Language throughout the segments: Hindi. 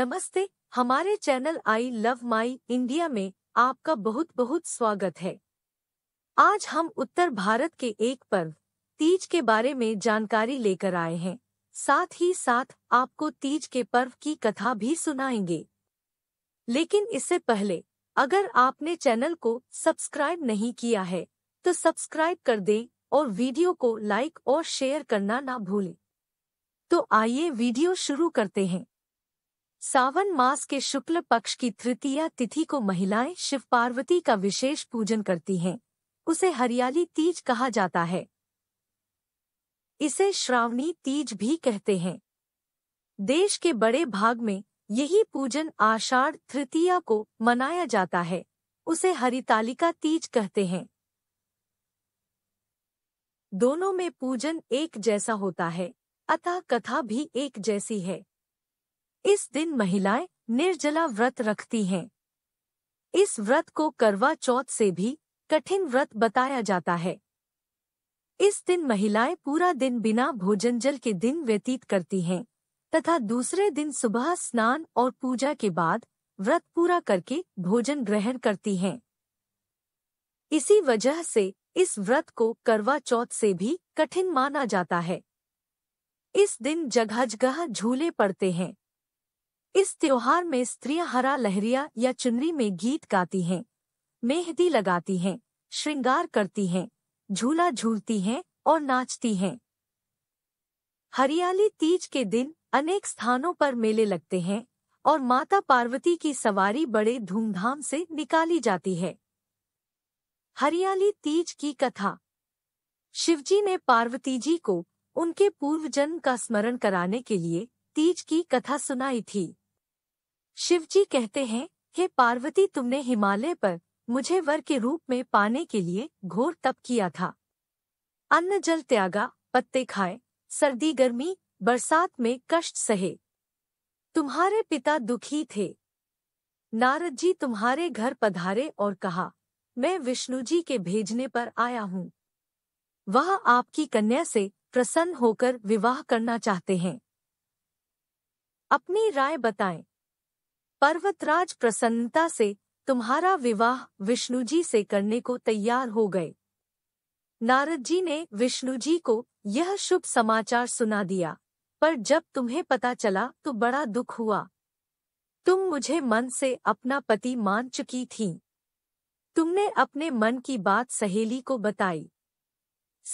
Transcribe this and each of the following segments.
नमस्ते हमारे channel I love my India में आपका बहुत बहुत स्वागत है आज हम उत्तर भारत के एक पर्व तीज के बारे में जानकारी लेकर आए हैं साथ ही साथ आपको तीज के पर्व की कथा भी सुनाएंगे लेकिन इससे पहले अगर आपने चैनल को सब्सक्राइब नहीं किया है तो सब्सक्राइब कर दें और वीडियो को लाइक और शेयर करना ना भूलें तो आइए वीडियो शुरू करते हैं सावन मास के शुक्ल पक्ष की तृतीया तिथि को महिलाएं शिव पार्वती का विशेष पूजन करती हैं उसे हरियाली तीज कहा जाता है इसे श्रावणी तीज भी कहते हैं देश के बड़े भाग में यही पूजन आषाढ़ तृतीया को मनाया जाता है उसे हरितालिका तीज कहते हैं दोनों में पूजन एक जैसा होता है अतः कथा भी एक जैसी है इस दिन महिलाएं निर्जला व्रत रखती हैं इस व्रत को करवा चौथ से भी कठिन व्रत बताया जाता है इस दिन महिलाएं पूरा दिन बिना भोजन जल के दिन व्यतीत करती हैं तथा दूसरे दिन सुबह स्नान और पूजा के बाद व्रत पूरा करके भोजन ग्रहण करती हैं इसी वजह से इस व्रत को करवा चौथ से भी कठिन माना जाता है इस दिन जगह जगह झूले पड़ते हैं इस त्योहार में स्त्रियां हरा लहरिया या चुनरी में गीत गाती हैं मेहंदी लगाती हैं श्रृंगार करती हैं झूला झूलती हैं और नाचती हैं हरियाली तीज के दिन अनेक स्थानों पर मेले लगते हैं और माता पार्वती की सवारी बड़े धूमधाम से निकाली जाती है हरियाली तीज की कथा शिवजी ने पार्वती जी को उनके पूर्व जन्म का स्मरण कराने के लिए तीज की कथा सुनाई थी शिवजी कहते हैं हे पार्वती तुमने हिमालय पर मुझे वर के रूप में पाने के लिए घोर तप किया था अन्न जल त्यागा पत्ते खाए सर्दी गर्मी बरसात में कष्ट सहे तुम्हारे पिता दुखी थे नारद जी तुम्हारे घर पधारे और कहा मैं विष्णु जी के भेजने पर आया हूँ वह आपकी कन्या से प्रसन्न होकर विवाह करना चाहते हैं अपनी राय बताएं पर्वतराज प्रसन्नता से तुम्हारा विवाह विष्णु जी से करने को तैयार हो गए नारद जी ने विष्णु जी को यह शुभ समाचार सुना दिया पर जब तुम्हें पता चला तो बड़ा दुख हुआ तुम मुझे मन से अपना पति मान चुकी थी तुमने अपने मन की बात सहेली को बताई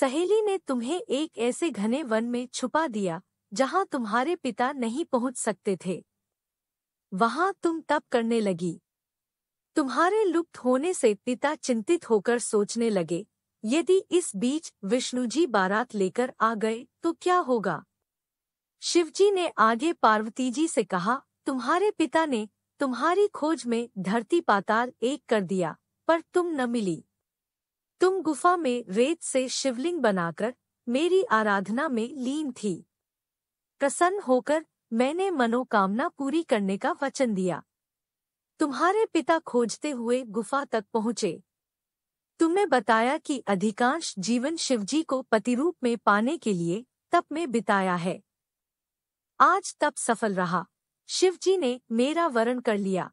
सहेली ने तुम्हें एक ऐसे घने वन में छुपा दिया जहां तुम्हारे पिता नहीं पहुंच सकते थे वहां तुम तप करने लगी तुम्हारे लुप्त होने से पिता चिंतित होकर सोचने लगे यदि इस बीच विष्णुजी बारात लेकर आ गए तो क्या होगा शिवजी ने आगे पार्वती जी से कहा तुम्हारे पिता ने तुम्हारी खोज में धरती पाताल एक कर दिया पर तुम न मिली तुम गुफा में रेत से शिवलिंग बनाकर मेरी आराधना में लीन थी प्रसन्न होकर मैंने मनोकामना पूरी करने का वचन दिया तुम्हारे पिता खोजते हुए गुफा तक पहुंचे तुमने बताया कि अधिकांश जीवन शिवजी को पतिरूप में पाने के लिए तप में बिताया है आज तप सफल रहा शिवजी ने मेरा वरण कर लिया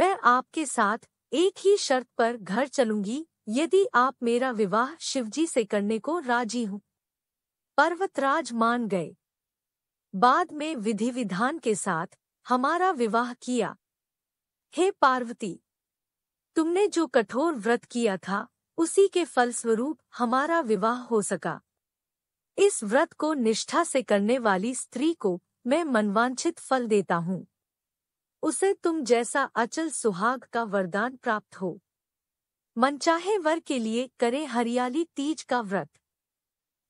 मैं आपके साथ एक ही शर्त पर घर चलूंगी यदि आप मेरा विवाह शिवजी से करने को राजी हूं पर्वतराज मान गए बाद में विधि विधान के साथ हमारा विवाह किया हे पार्वती तुमने जो कठोर व्रत किया था उसी के फलस्वरूप हमारा विवाह हो सका इस व्रत को निष्ठा से करने वाली स्त्री को मैं मनवांछित फल देता हूँ उसे तुम जैसा अचल सुहाग का वरदान प्राप्त हो मनचाहे वर के लिए करे हरियाली तीज का व्रत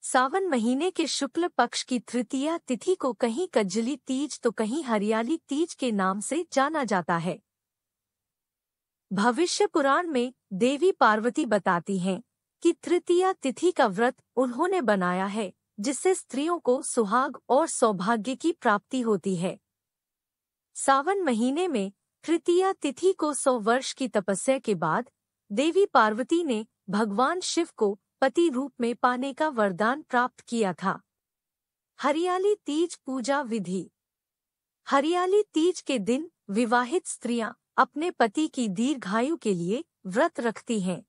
सावन महीने के शुक्ल पक्ष की तृतीया तिथि को कहीं कजली तीज तो कहीं हरियाली तीज के नाम से जाना जाता है भविष्य पुराण में देवी पार्वती बताती हैं कि तृतीया तिथि का व्रत उन्होंने बनाया है जिससे स्त्रियों को सुहाग और सौभाग्य की प्राप्ति होती है सावन महीने में तृतीया तिथि को सौ वर्ष की तपस्या के बाद देवी पार्वती ने भगवान शिव को पति रूप में पाने का वरदान प्राप्त किया था हरियाली तीज पूजा विधि हरियाली तीज के दिन विवाहित स्त्रियां अपने पति की दीर्घायु के लिए व्रत रखती हैं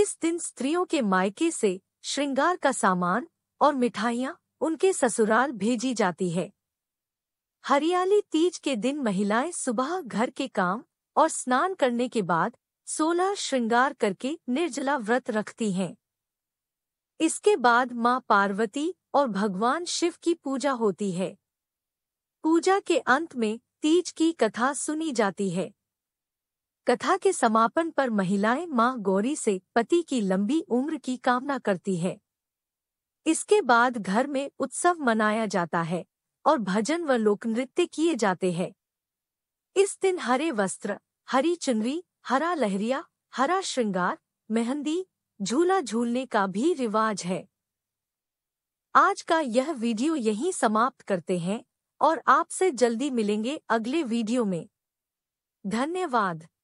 इस दिन स्त्रियों के मायके से श्रृंगार का सामान और मिठाइयां उनके ससुराल भेजी जाती है हरियाली तीज के दिन महिलाएं सुबह घर के काम और स्नान करने के बाद सोलह श्रृंगार करके निर्जला व्रत रखती हैं इसके बाद मां पार्वती और भगवान शिव की पूजा होती है पूजा के अंत में तीज की कथा सुनी जाती है कथा के समापन पर महिलाएं मां गौरी से पति की लंबी उम्र की कामना करती है इसके बाद घर में उत्सव मनाया जाता है और भजन व लोक नृत्य किए जाते हैं इस दिन हरे वस्त्र हरी चुनरी हरा लहरिया हरा श्रृंगार मेहंदी झूला झूलने का भी रिवाज है आज का यह वीडियो यहीं समाप्त करते हैं और आपसे जल्दी मिलेंगे अगले वीडियो में धन्यवाद